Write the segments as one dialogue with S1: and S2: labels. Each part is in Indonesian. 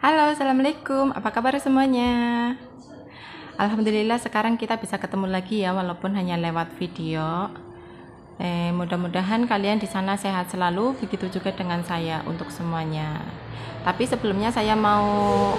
S1: Halo, assalamualaikum. Apa kabar semuanya? Alhamdulillah sekarang kita bisa ketemu lagi ya, walaupun hanya lewat video. Eh, mudah-mudahan kalian di sana sehat selalu, begitu juga dengan saya untuk semuanya. Tapi sebelumnya saya mau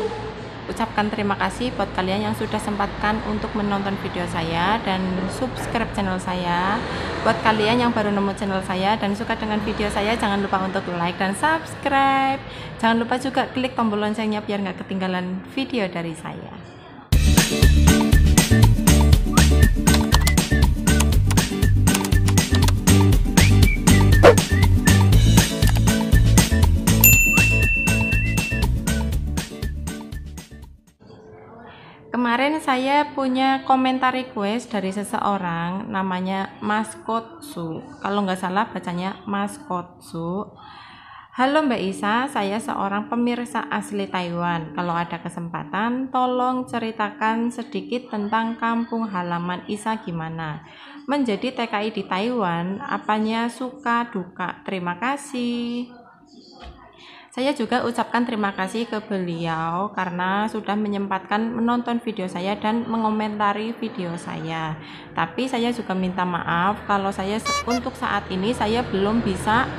S1: ucapkan terima kasih buat kalian yang sudah sempatkan untuk menonton video saya dan subscribe channel saya buat kalian yang baru nemu channel saya dan suka dengan video saya jangan lupa untuk like dan subscribe jangan lupa juga klik tombol loncengnya biar nggak ketinggalan video dari saya saya punya komentar request dari seseorang namanya Mas Kotsu. Kalau nggak salah bacanya Mas Kotsu. Halo Mbak Isa, saya seorang pemirsa asli Taiwan. Kalau ada kesempatan, tolong ceritakan sedikit tentang kampung halaman Isa gimana. Menjadi TKI di Taiwan, apanya suka duka. Terima kasih. Saya juga ucapkan terima kasih ke beliau karena sudah menyempatkan menonton video saya dan mengomentari video saya. Tapi saya juga minta maaf kalau saya untuk saat ini saya belum bisa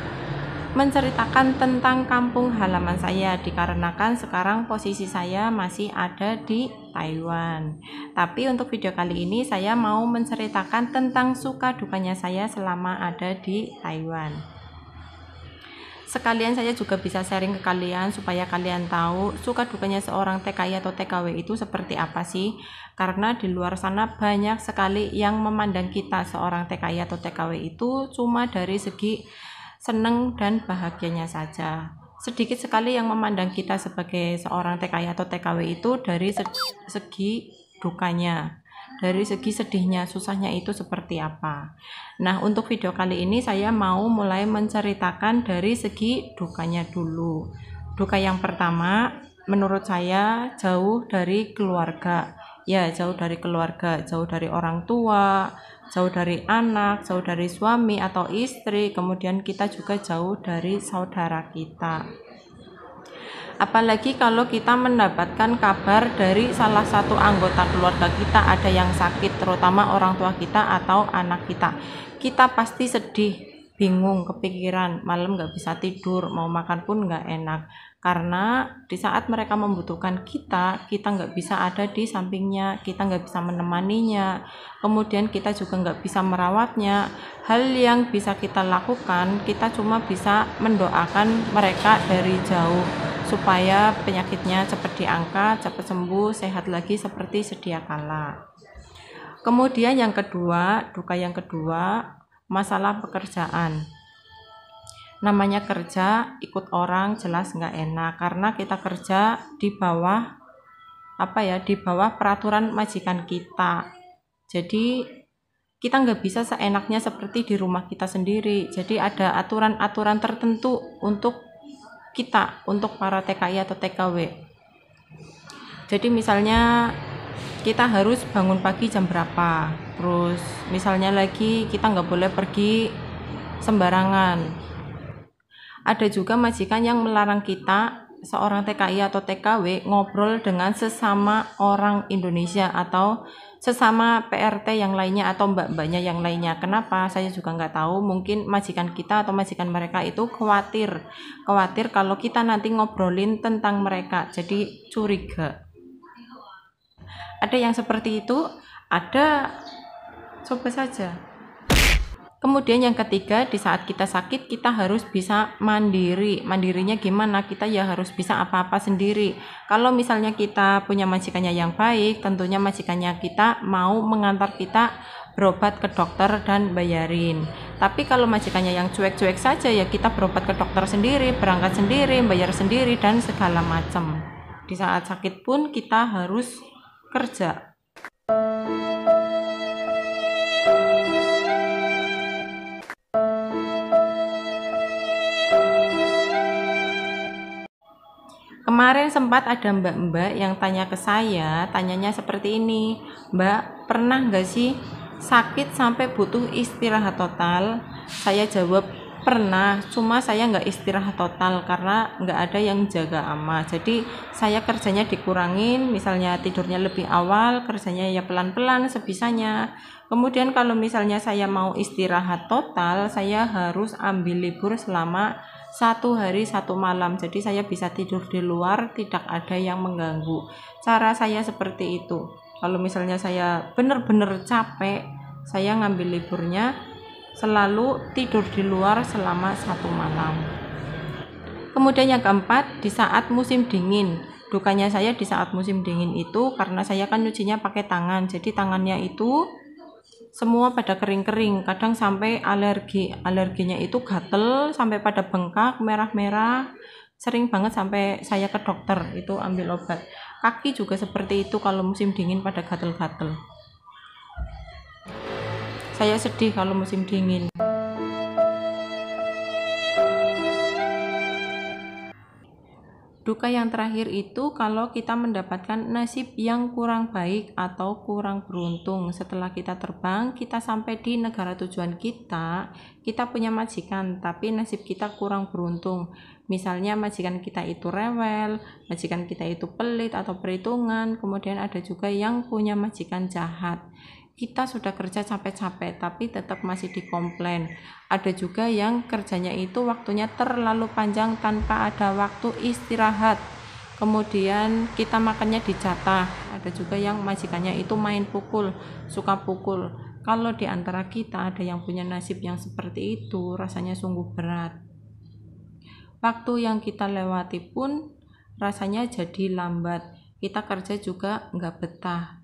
S1: menceritakan tentang kampung halaman saya dikarenakan sekarang posisi saya masih ada di Taiwan. Tapi untuk video kali ini saya mau menceritakan tentang suka dukanya saya selama ada di Taiwan. Sekalian saya juga bisa sharing ke kalian supaya kalian tahu suka dukanya seorang TKI atau TKW itu seperti apa sih. Karena di luar sana banyak sekali yang memandang kita seorang TKI atau TKW itu cuma dari segi seneng dan bahagianya saja. Sedikit sekali yang memandang kita sebagai seorang TKI atau TKW itu dari segi dukanya dari segi sedihnya, susahnya itu seperti apa. Nah, untuk video kali ini saya mau mulai menceritakan dari segi dukanya dulu. Duka yang pertama menurut saya jauh dari keluarga. Ya, jauh dari keluarga, jauh dari orang tua, jauh dari anak, jauh dari suami atau istri, kemudian kita juga jauh dari saudara kita. Apalagi kalau kita mendapatkan kabar dari salah satu anggota keluarga kita ada yang sakit, terutama orang tua kita atau anak kita. Kita pasti sedih, bingung, kepikiran, malam nggak bisa tidur, mau makan pun nggak enak. Karena di saat mereka membutuhkan kita, kita nggak bisa ada di sampingnya, kita nggak bisa menemaninya, kemudian kita juga nggak bisa merawatnya. Hal yang bisa kita lakukan, kita cuma bisa mendoakan mereka dari jauh supaya penyakitnya cepat diangkat, cepat sembuh, sehat lagi seperti sedia kala. Kemudian yang kedua, duka yang kedua, masalah pekerjaan. Namanya kerja, ikut orang jelas nggak enak karena kita kerja di bawah apa ya, di bawah peraturan majikan kita. Jadi kita nggak bisa seenaknya seperti di rumah kita sendiri. Jadi ada aturan-aturan tertentu untuk kita untuk para TKI atau TKW. Jadi misalnya kita harus bangun pagi jam berapa, terus misalnya lagi kita nggak boleh pergi sembarangan. Ada juga majikan yang melarang kita seorang TKI atau TKW ngobrol dengan sesama orang Indonesia atau sesama PRT yang lainnya atau mbak-mbaknya yang lainnya. Kenapa? Saya juga nggak tahu. Mungkin majikan kita atau majikan mereka itu khawatir, khawatir kalau kita nanti ngobrolin tentang mereka, jadi curiga. Ada yang seperti itu, ada coba saja. Kemudian yang ketiga, di saat kita sakit kita harus bisa mandiri. Mandirinya gimana? Kita ya harus bisa apa-apa sendiri. Kalau misalnya kita punya majikannya yang baik, tentunya majikannya kita mau mengantar kita berobat ke dokter dan bayarin. Tapi kalau majikannya yang cuek-cuek saja ya kita berobat ke dokter sendiri, berangkat sendiri, bayar sendiri dan segala macam. Di saat sakit pun kita harus kerja Kemarin sempat ada mbak-mbak yang tanya ke saya, tanyanya seperti ini, Mbak, pernah nggak sih sakit sampai butuh istirahat total? Saya jawab pernah, cuma saya nggak istirahat total karena nggak ada yang jaga ama. Jadi saya kerjanya dikurangin, misalnya tidurnya lebih awal, kerjanya ya pelan-pelan sebisanya. Kemudian kalau misalnya saya mau istirahat total, saya harus ambil libur selama satu hari satu malam. Jadi saya bisa tidur di luar, tidak ada yang mengganggu. Cara saya seperti itu. Kalau misalnya saya benar-benar capek, saya ngambil liburnya selalu tidur di luar selama satu malam. Kemudian yang keempat, di saat musim dingin, dukanya saya di saat musim dingin itu karena saya kan nyucinya pakai tangan jadi tangannya itu semua pada kering-kering kadang sampai alergi alerginya itu gatel sampai pada bengkak merah-merah sering banget sampai saya ke dokter itu ambil obat kaki juga seperti itu kalau musim dingin pada gatel-gatel saya sedih kalau musim dingin Duka yang terakhir itu kalau kita mendapatkan nasib yang kurang baik atau kurang beruntung. Setelah kita terbang, kita sampai di negara tujuan kita, kita punya majikan, tapi nasib kita kurang beruntung. Misalnya majikan kita itu rewel, majikan kita itu pelit atau perhitungan, kemudian ada juga yang punya majikan jahat kita sudah kerja capek-capek tapi tetap masih dikomplain. Ada juga yang kerjanya itu waktunya terlalu panjang tanpa ada waktu istirahat. Kemudian kita makannya dicatah. Ada juga yang majikannya itu main pukul, suka pukul. Kalau di antara kita ada yang punya nasib yang seperti itu, rasanya sungguh berat. Waktu yang kita lewati pun rasanya jadi lambat. Kita kerja juga nggak betah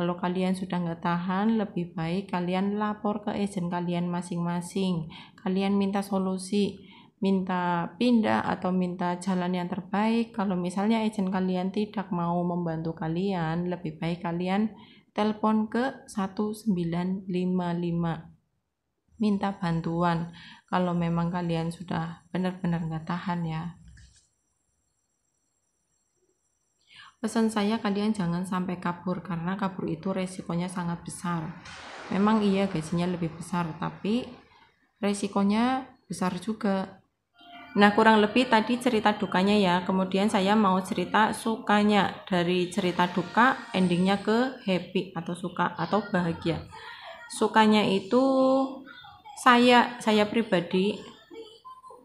S1: kalau kalian sudah nggak tahan, lebih baik kalian lapor ke agent kalian masing-masing. Kalian minta solusi, minta pindah atau minta jalan yang terbaik. Kalau misalnya agent kalian tidak mau membantu kalian, lebih baik kalian telepon ke 1955 minta bantuan kalau memang kalian sudah benar-benar nggak tahan ya Pesan saya kalian jangan sampai kabur karena kabur itu resikonya sangat besar. Memang iya gajinya lebih besar, tapi resikonya besar juga. Nah, kurang lebih tadi cerita dukanya ya. Kemudian saya mau cerita sukanya. Dari cerita duka endingnya ke happy atau suka atau bahagia. Sukanya itu saya saya pribadi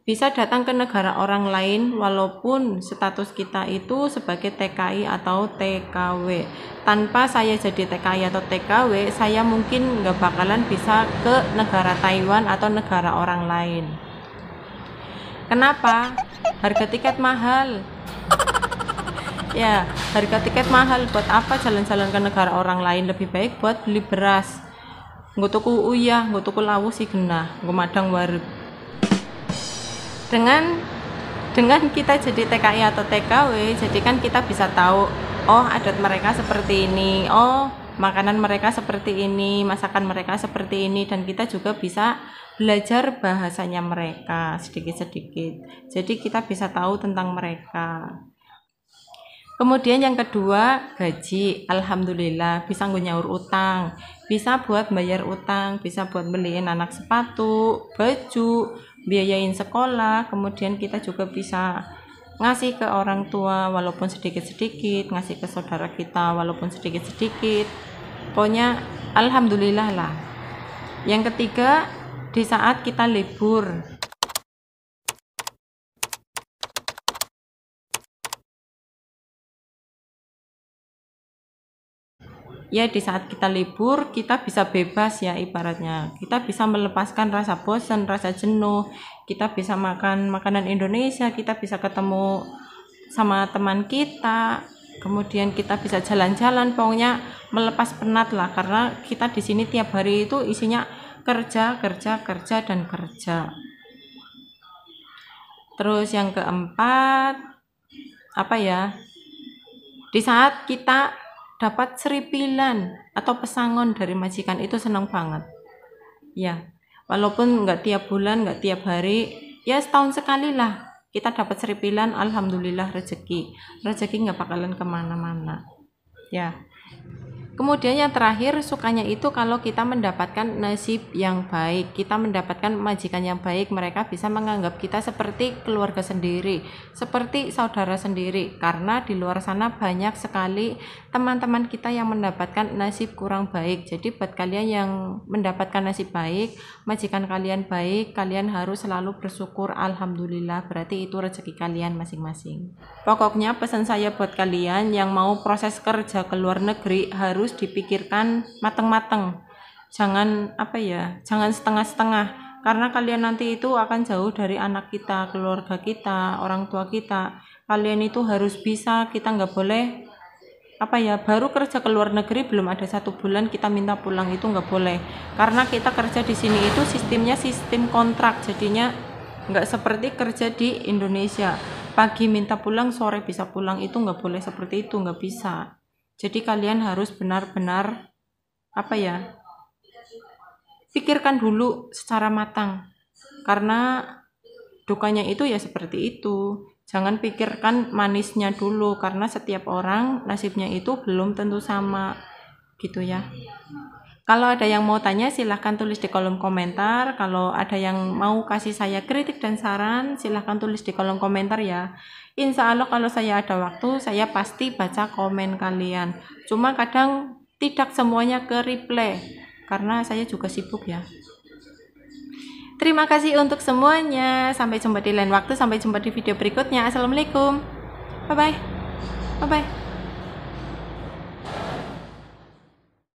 S1: bisa datang ke negara orang lain walaupun status kita itu sebagai TKI atau TKW. Tanpa saya jadi TKI atau TKW, saya mungkin nggak bakalan bisa ke negara Taiwan atau negara orang lain. Kenapa? Harga tiket mahal. Ya, harga tiket mahal. Buat apa jalan-jalan ke negara orang lain? Lebih baik buat beli beras. Nggak tuku uyah, nggak tuku lawu sih kena. nggak madang warung dengan dengan kita jadi TKI atau TKW jadi kan kita bisa tahu oh adat mereka seperti ini oh makanan mereka seperti ini masakan mereka seperti ini dan kita juga bisa belajar bahasanya mereka sedikit-sedikit jadi kita bisa tahu tentang mereka Kemudian yang kedua, gaji. Alhamdulillah bisa nyaur utang, bisa buat bayar utang, bisa buat beliin anak sepatu, baju, biayain sekolah kemudian kita juga bisa ngasih ke orang tua walaupun sedikit-sedikit ngasih ke saudara kita walaupun sedikit-sedikit pokoknya alhamdulillah lah yang ketiga di saat kita libur ya di saat kita libur kita bisa bebas ya ibaratnya kita bisa melepaskan rasa bosan rasa jenuh kita bisa makan makanan Indonesia kita bisa ketemu sama teman kita kemudian kita bisa jalan-jalan pokoknya melepas penat lah karena kita di sini tiap hari itu isinya kerja kerja kerja dan kerja terus yang keempat apa ya di saat kita dapat seripilan atau pesangon dari majikan itu senang banget. Ya, walaupun nggak tiap bulan, nggak tiap hari, ya setahun sekali lah kita dapat seripilan, alhamdulillah rezeki. Rezeki nggak bakalan kemana-mana. Ya, Kemudian yang terakhir sukanya itu kalau kita mendapatkan nasib yang baik, kita mendapatkan majikan yang baik, mereka bisa menganggap kita seperti keluarga sendiri, seperti saudara sendiri karena di luar sana banyak sekali teman-teman kita yang mendapatkan nasib kurang baik. Jadi buat kalian yang mendapatkan nasib baik, majikan kalian baik, kalian harus selalu bersyukur alhamdulillah berarti itu rezeki kalian masing-masing. Pokoknya pesan saya buat kalian yang mau proses kerja ke luar negeri harus harus dipikirkan mateng-mateng, jangan apa ya jangan setengah-setengah karena kalian nanti itu akan jauh dari anak kita keluarga kita orang tua kita kalian itu harus bisa kita nggak boleh apa ya baru kerja ke luar negeri belum ada satu bulan kita minta pulang itu nggak boleh karena kita kerja di sini itu sistemnya sistem kontrak jadinya nggak seperti kerja di Indonesia pagi minta pulang sore bisa pulang itu nggak boleh seperti itu nggak bisa jadi kalian harus benar-benar apa ya? Pikirkan dulu secara matang. Karena dukanya itu ya seperti itu. Jangan pikirkan manisnya dulu karena setiap orang nasibnya itu belum tentu sama gitu ya. Kalau ada yang mau tanya silahkan tulis di kolom komentar. Kalau ada yang mau kasih saya kritik dan saran silahkan tulis di kolom komentar ya. Insya Allah kalau saya ada waktu, saya pasti baca komen kalian. Cuma kadang tidak semuanya ke reply, karena saya juga sibuk ya. Terima kasih untuk semuanya. Sampai jumpa di lain waktu, sampai jumpa di video berikutnya. Assalamualaikum. Bye-bye. Bye-bye.